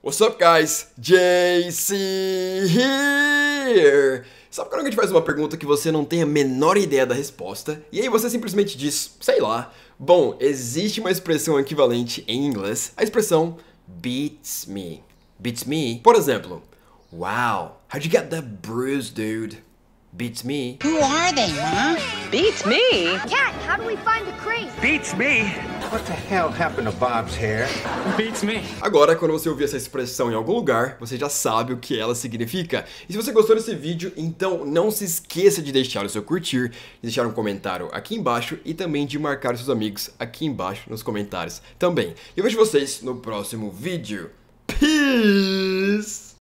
What's up, guys? JC here! Sabe quando alguém te faz uma pergunta que você não tem a menor ideia da resposta e aí você simplesmente diz, sei lá? Bom, existe uma expressão equivalente em inglês, a expressão beats me. Beats me? Por exemplo, Wow, how'd you get that bruise, dude? Beats me. Who are they, huh? Beats me. Cat, how do we find the crate? Beats me. What the hell happened to Bob's hair? Beats me. Agora, quando você ouvir essa expressão em algum lugar, você já sabe o que ela significa. E se você gostou desse vídeo, então não se esqueça de deixar o seu curtir, deixar um comentário aqui embaixo e também de marcar seus amigos aqui embaixo nos comentários também. Eu vejo vocês no próximo vídeo. Peace!